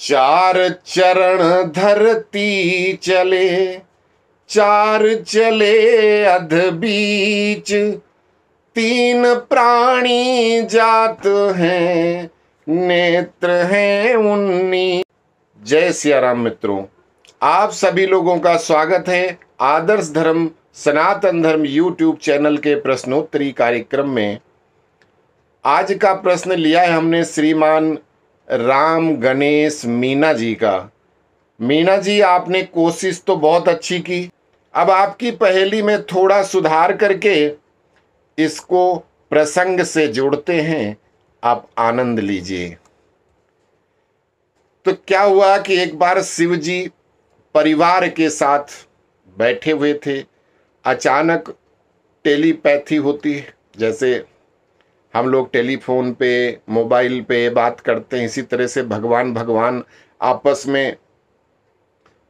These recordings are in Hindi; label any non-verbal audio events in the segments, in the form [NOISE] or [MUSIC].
चार चरण धरती चले चार चले अध बीच तीन प्राणी जात हैं नेत्र हैं उन्नी जय सियाराम मित्रों आप सभी लोगों का स्वागत है आदर्श धर्म सनातन धर्म यूट्यूब चैनल के प्रश्नोत्तरी कार्यक्रम में आज का प्रश्न लिया है हमने श्रीमान राम गणेश मीना जी का मीना जी आपने कोशिश तो बहुत अच्छी की अब आपकी पहेली में थोड़ा सुधार करके इसको प्रसंग से जोड़ते हैं आप आनंद लीजिए तो क्या हुआ कि एक बार शिव जी परिवार के साथ बैठे हुए थे अचानक टेलीपैथी होती है जैसे हम लोग टेलीफोन पे मोबाइल पे बात करते हैं इसी तरह से भगवान भगवान आपस में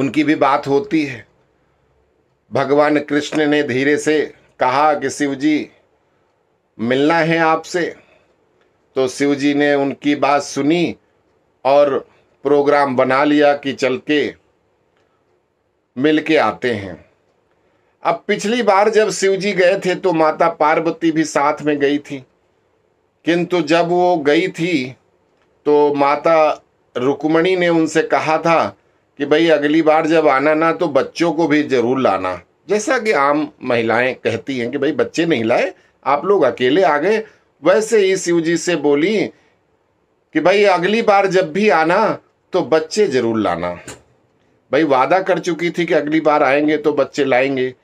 उनकी भी बात होती है भगवान कृष्ण ने धीरे से कहा कि शिव जी मिलना है आपसे तो शिव जी ने उनकी बात सुनी और प्रोग्राम बना लिया कि चल के मिल के आते हैं अब पिछली बार जब शिव जी गए थे तो माता पार्वती भी साथ में गई थी किंतु जब वो गई थी तो माता रुक्मणी ने उनसे कहा था कि भाई अगली बार जब आना ना तो बच्चों को भी जरूर लाना जैसा कि आम महिलाएं कहती हैं कि भाई बच्चे नहीं लाए आप लोग अकेले आ गए वैसे ही शिव जी से बोली कि भाई अगली बार जब भी आना तो बच्चे जरूर लाना भाई वादा कर चुकी थी कि अगली बार आएंगे तो बच्चे लाएंगे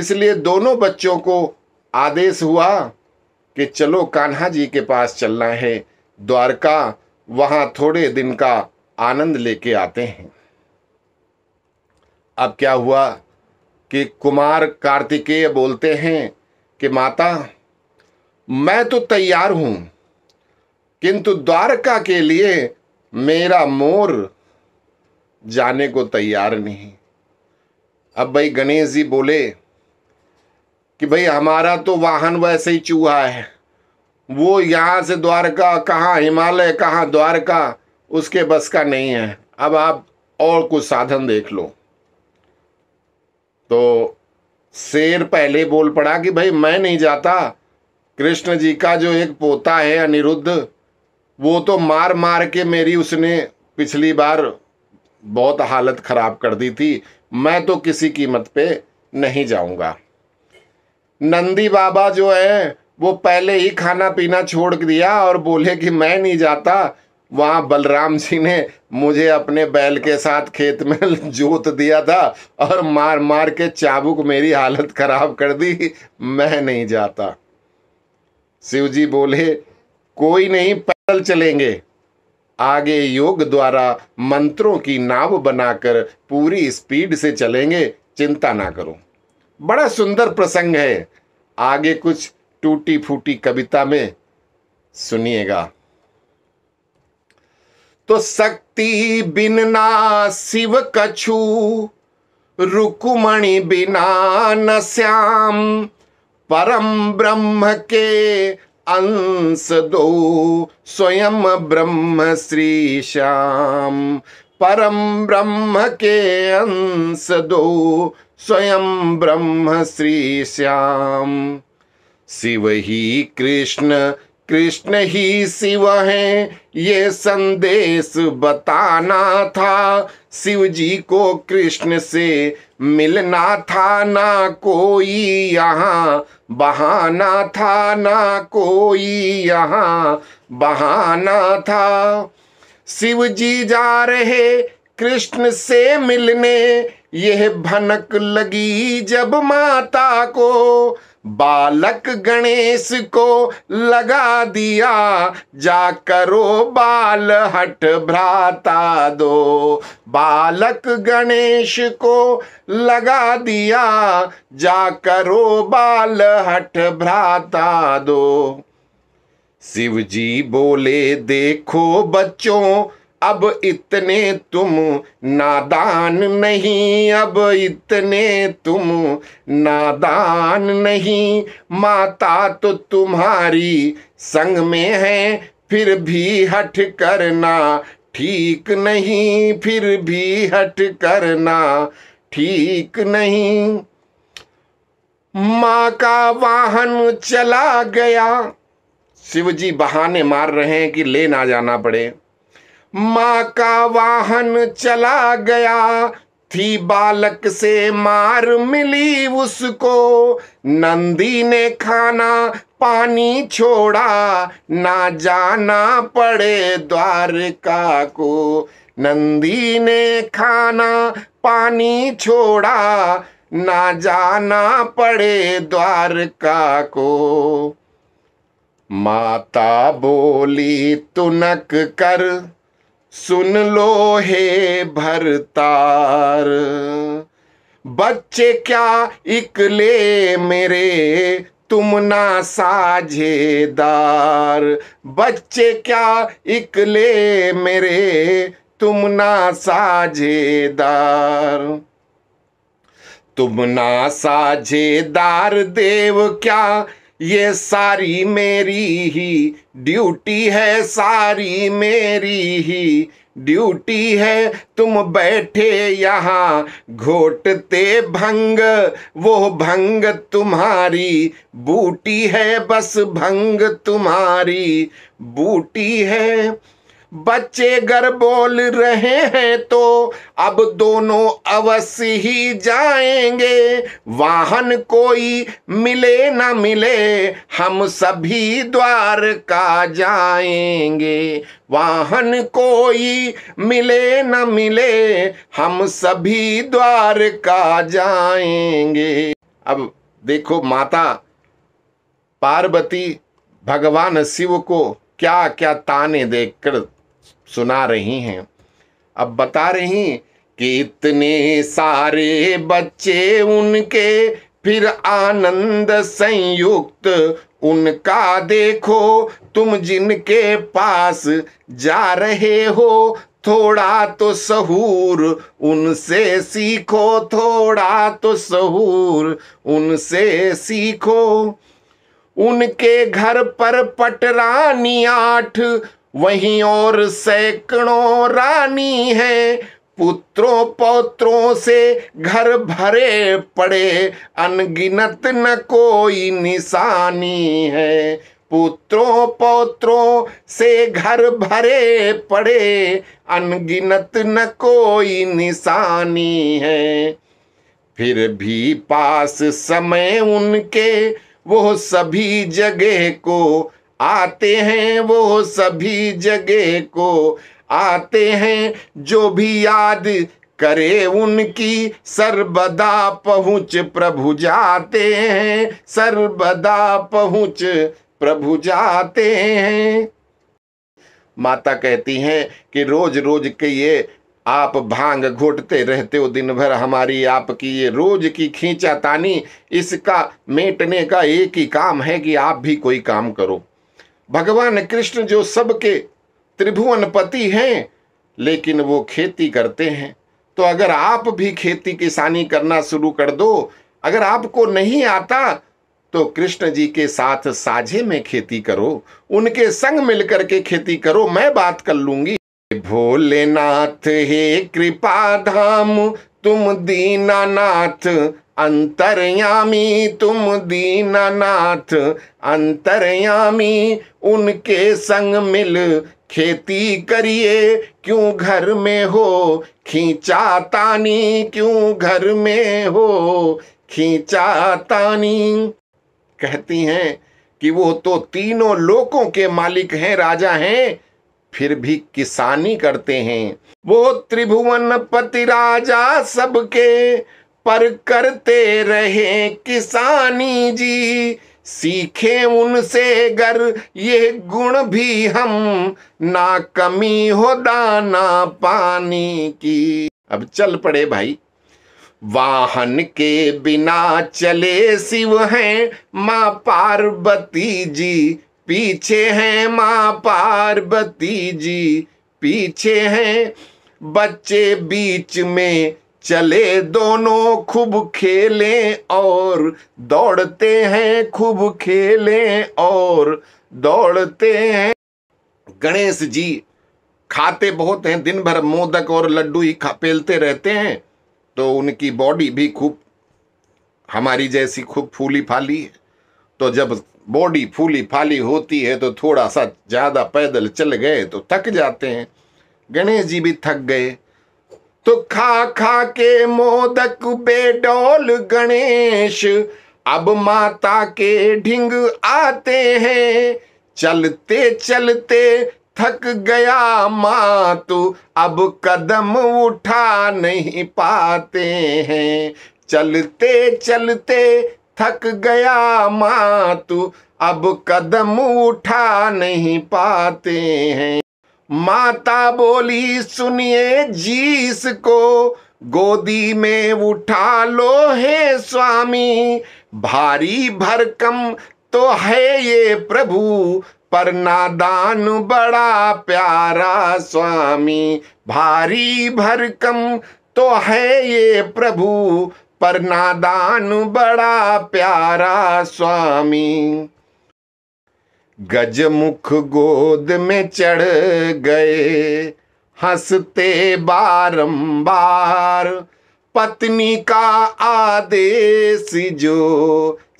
इसलिए दोनों बच्चों को आदेश हुआ कि चलो कान्हा जी के पास चलना है द्वारका वहां थोड़े दिन का आनंद लेके आते हैं अब क्या हुआ कि कुमार कार्तिकेय बोलते हैं कि माता मैं तो तैयार हूं किंतु द्वारका के लिए मेरा मोर जाने को तैयार नहीं अब भाई गणेश जी बोले कि भाई हमारा तो वाहन वैसे ही चूहा है वो यहाँ से द्वारका कहाँ हिमालय कहाँ द्वारका उसके बस का नहीं है अब आप और कुछ साधन देख लो तो शेर पहले बोल पड़ा कि भाई मैं नहीं जाता कृष्ण जी का जो एक पोता है अनिरुद्ध वो तो मार मार के मेरी उसने पिछली बार बहुत हालत ख़राब कर दी थी मैं तो किसी कीमत पे नहीं जाऊंगा नंदी बाबा जो है वो पहले ही खाना पीना छोड़ दिया और बोले कि मैं नहीं जाता वहाँ बलराम जी ने मुझे अपने बैल के साथ खेत में [LAUGHS] जोत दिया था और मार मार के चाबुक मेरी हालत खराब कर दी मैं नहीं जाता शिव जी बोले कोई नहीं पैदल चलेंगे आगे योग द्वारा मंत्रों की नाव बनाकर पूरी स्पीड से चलेंगे चिंता ना करो बड़ा सुंदर प्रसंग है आगे कुछ टूटी फूटी कविता में सुनिएगा तो शक्ति बिनना शिव कछु रुकुमणि बिना न श्याम परम ब्रह्म के अंश दो स्वयं ब्रह्म श्री श्याम परम ब्रह्म के अंश दो स्वयं ब्रह्म श्री श्याम शिव ही कृष्ण कृष्ण ही शिव हैं ये संदेश बताना था शिव जी को कृष्ण से मिलना था ना कोई यहाँ बहाना था ना कोई यहाँ बहाना था शिव जी जा रहे कृष्ण से मिलने यह भनक लगी जब माता को बालक गणेश को लगा दिया जा करो बाल हट भ्राता दो बालक गणेश को लगा दिया जा करो बाल हट भ्राता दो शिव जी बोले देखो बच्चों अब इतने तुम नादान नहीं अब इतने तुम नादान नहीं माता तो तुम्हारी संग में है फिर भी हट करना ठीक नहीं फिर भी हट करना ठीक नहीं माँ का वाहन चला गया शिवजी बहाने मार रहे हैं कि ले ना जाना पड़े माँ का वाहन चला गया थी बालक से मार मिली उसको नंदी ने खाना पानी छोड़ा ना जाना पड़े द्वारका को नंदी ने खाना पानी छोड़ा ना जाना पड़े द्वारका को माता बोली तुनक कर सुन लो हे भरतार बच्चे क्या इकले मेरे तुम ना साझेदार बच्चे क्या इकले मेरे तुम ना साझेदार तुम ना साझेदार देव क्या ये सारी मेरी ही ड्यूटी है सारी मेरी ही ड्यूटी है तुम बैठे यहाँ घोटते भंग वो भंग तुम्हारी बूटी है बस भंग तुम्हारी बूटी है बच्चे घर बोल रहे हैं तो अब दोनों अवश्य ही जाएंगे वाहन कोई मिले न मिले हम सभी द्वार का जाएंगे वाहन कोई मिले न मिले हम सभी द्वार का जाएंगे अब देखो माता पार्वती भगवान शिव को क्या क्या ताने देकर सुना रही हैं अब बता रही कि इतने सारे बच्चे उनके फिर आनंद संयुक्त उनका देखो तुम जिनके पास जा रहे हो थोड़ा तो सहूर उनसे सीखो थोड़ा तो सहूर उनसे सीखो उनके घर पर पटरानी आठ वहीं और सैकड़ों रानी है पुत्रों पौत्रों से घर भरे पड़े अनगिनत न कोई निशानी है पुत्रों पौत्रों से घर भरे पड़े अनगिनत न कोई निशानी है फिर भी पास समय उनके वो सभी जगह को आते हैं वो सभी जगह को आते हैं जो भी याद करे उनकी सर्वदा पहुँच प्रभु जाते हैं सर्वदा पहुँच प्रभु जाते हैं माता कहती हैं कि रोज रोज के ये आप भांग घोटते रहते हो दिन भर हमारी आपकी ये रोज की खींचा तानी इसका मेटने का एक ही काम है कि आप भी कोई काम करो भगवान कृष्ण जो सबके त्रिभुवन पति हैं लेकिन वो खेती करते हैं तो अगर आप भी खेती किसानी करना शुरू कर दो अगर आपको नहीं आता तो कृष्ण जी के साथ साझे में खेती करो उनके संग मिलकर के खेती करो मैं बात कर लूंगी भोलेनाथ हे कृपा धाम तुम दीनानाथ अंतर्यामी तुम दीनानाथ अंतर्यामी उनके संग मिल खेती करिए क्यों घर में हो खींचा तानी क्यों घर में हो खींचा तानी कहती हैं कि वो तो तीनों लोकों के मालिक हैं राजा हैं फिर भी किसानी करते हैं वो त्रिभुवन पति राजा सबके पर करते रहे किसानी जी सीखे उनसे गर ये गुण भी हम ना कमी हो दाना पानी की अब चल पड़े भाई वाहन के बिना चले शिव हैं माँ पार्वती जी पीछे हैं माँ पार्वती जी पीछे हैं बच्चे बीच में चले दोनों खूब खेले और दौड़ते हैं खूब खेले और दौड़ते हैं गणेश जी खाते बहुत हैं दिन भर मोदक और लड्डू ही खा पेलते रहते हैं तो उनकी बॉडी भी खूब हमारी जैसी खूब फूली फाली है तो जब बॉडी फूली फाली होती है तो थोड़ा सा ज़्यादा पैदल चल गए तो थक जाते हैं गणेश जी भी थक गए तो खा खा के मोदक बेडोल गणेश अब माता के ढिंग आते हैं चलते चलते थक गया माँ तो अब कदम उठा नहीं पाते हैं चलते चलते थक गया माँ तो अब कदम उठा नहीं पाते हैं माता बोली सुनिए जीस को गोदी में उठा लो हे स्वामी भारी भरकम तो है ये प्रभु पर नादान बड़ा प्यारा स्वामी भारी भरकम तो है ये प्रभु पर नादान बड़ा प्यारा स्वामी गजमुख गोद में चढ़ गए हंसते बारंबार पत्नी का आदेश जो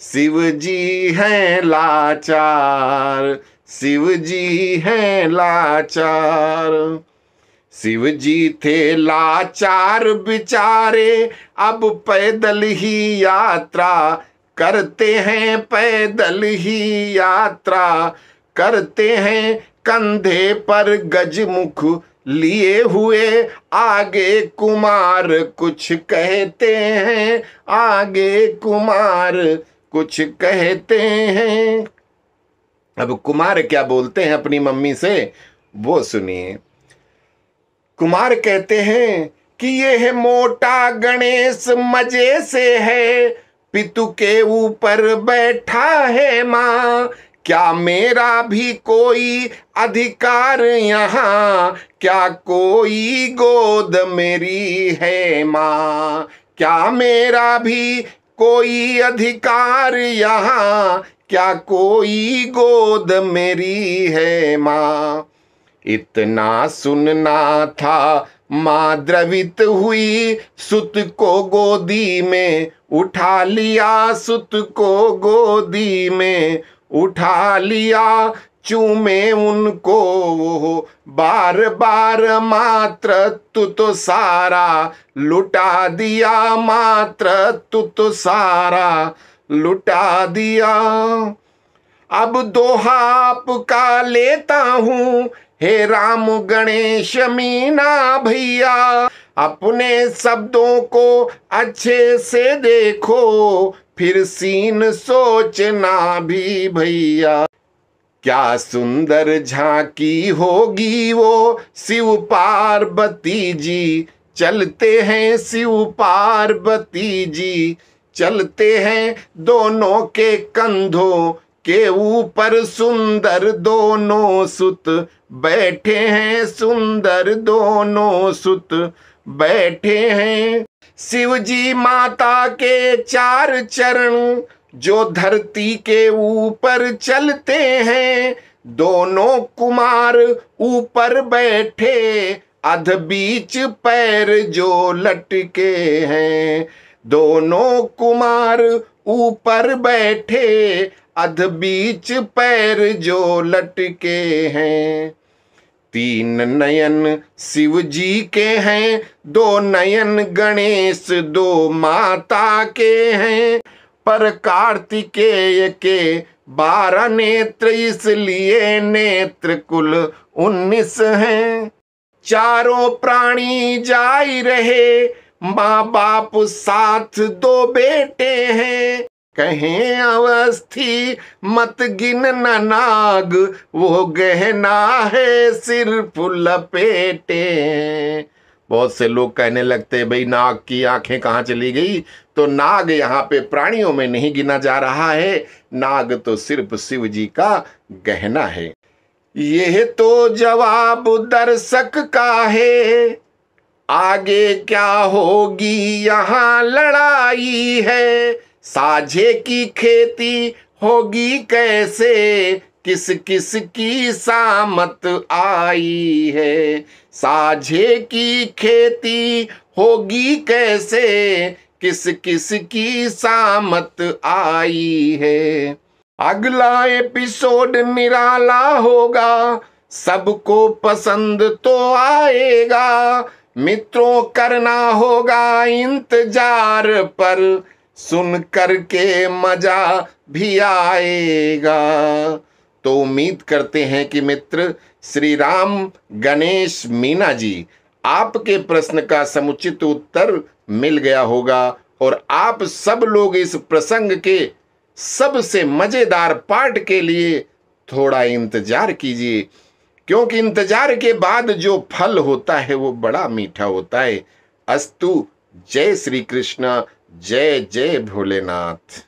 शिव जी हैं लाचार शिव जी हैं लाचार शिव जी थे लाचार बिचारे अब पैदल ही यात्रा करते हैं पैदल ही यात्रा करते हैं कंधे पर गजमुख लिए हुए आगे कुमार कुछ कहते हैं आगे कुमार कुछ कहते हैं अब कुमार क्या बोलते हैं अपनी मम्मी से वो सुनिए कुमार कहते हैं कि यह मोटा गणेश मजे से है पितु के ऊपर बैठा है माँ क्या मेरा भी कोई अधिकार यहाँ क्या कोई गोद मेरी है माँ क्या मेरा भी कोई अधिकार यहाँ क्या कोई गोद मेरी है माँ इतना सुनना था माँ द्रवित हुई सुत को गोदी में उठा लिया सुत को गोदी में उठा लिया चूमे उनको बार बार मात्र तू तो सारा लुटा दिया मात्र तू तो सारा लुटा दिया अब दोहा आपका लेता हूँ हे राम गणेश मीना भैया अपने शब्दों को अच्छे से देखो फिर सीन सोचना भी भैया क्या सुंदर झांकी होगी वो शिव पार्वती जी चलते हैं शिव पार्वती जी चलते हैं दोनों के कंधों के ऊपर सुंदर दोनों सुत बैठे हैं सुंदर दोनों सुत बैठे हैं शिव जी माता के चार चरण जो धरती के ऊपर चलते हैं दोनों कुमार ऊपर बैठे अध बीच पैर जो लटके हैं दोनों कुमार ऊपर बैठे अध बीच पैर जो लटके हैं तीन नयन शिव जी के हैं दो नयन गणेश दो माता के हैं पर कार्तिकेय के बारह नेत्र इसलिए नेत्र कुल उन्नीस हैं चारों प्राणी जाई रहे माँ बाप साथ दो बेटे हैं कहें अवस्थी मत गिन नाग वो गहना है सिर्फ लपेटे बहुत से लोग कहने लगते हैं भाई नाग की आंखें कहाँ चली गई तो नाग यहाँ पे प्राणियों में नहीं गिना जा रहा है नाग तो सिर्फ शिव जी का गहना है यह तो जवाब दर्शक का है आगे क्या होगी यहाँ लड़ाई है साझे की खेती होगी कैसे किस किस की सामत आई है साझे की खेती होगी कैसे किस किस की सामत आई है अगला एपिसोड निराला होगा सबको पसंद तो आएगा मित्रों करना होगा इंतजार पर सुन करके मजा भी आएगा तो उम्मीद करते हैं कि मित्र श्री राम गणेश मीना जी आपके प्रश्न का समुचित उत्तर मिल गया होगा और आप सब लोग इस प्रसंग के सबसे मज़ेदार पार्ट के लिए थोड़ा इंतज़ार कीजिए क्योंकि इंतज़ार के बाद जो फल होता है वो बड़ा मीठा होता है अस्तु जय श्री कृष्णा जय जय भोलेनाथ